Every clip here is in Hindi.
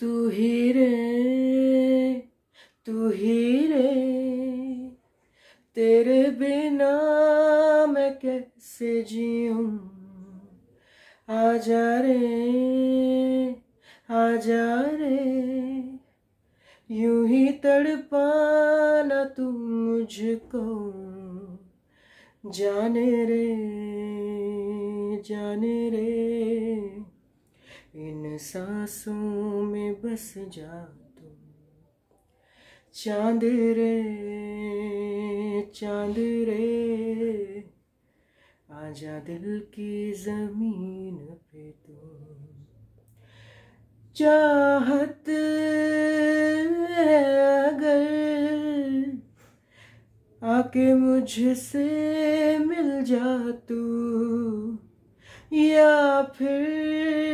तू ही रे तू ही रे तेरे बिना मैं कैसे जीऊँ जा रे आ जा रे यूं ही तड़पाना तू मुझको जाने रे जाने रे इन सांसों में बस जा तू चांद रे चांद रे आजा दिल की जमीन पे तू चाहत अगर आके मुझसे मिल जा तू या फिर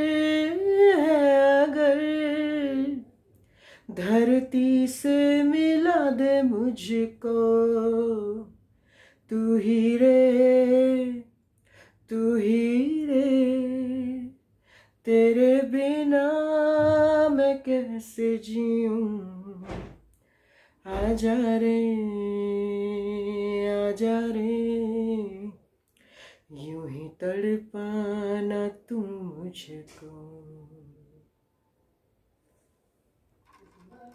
धरती से मिला दे मुझको तू ही रे तू ही रे तेरे बिना मैं कैसे जीऊँ जा रे आ जा रे यूं ही तड़पाना तू मुझको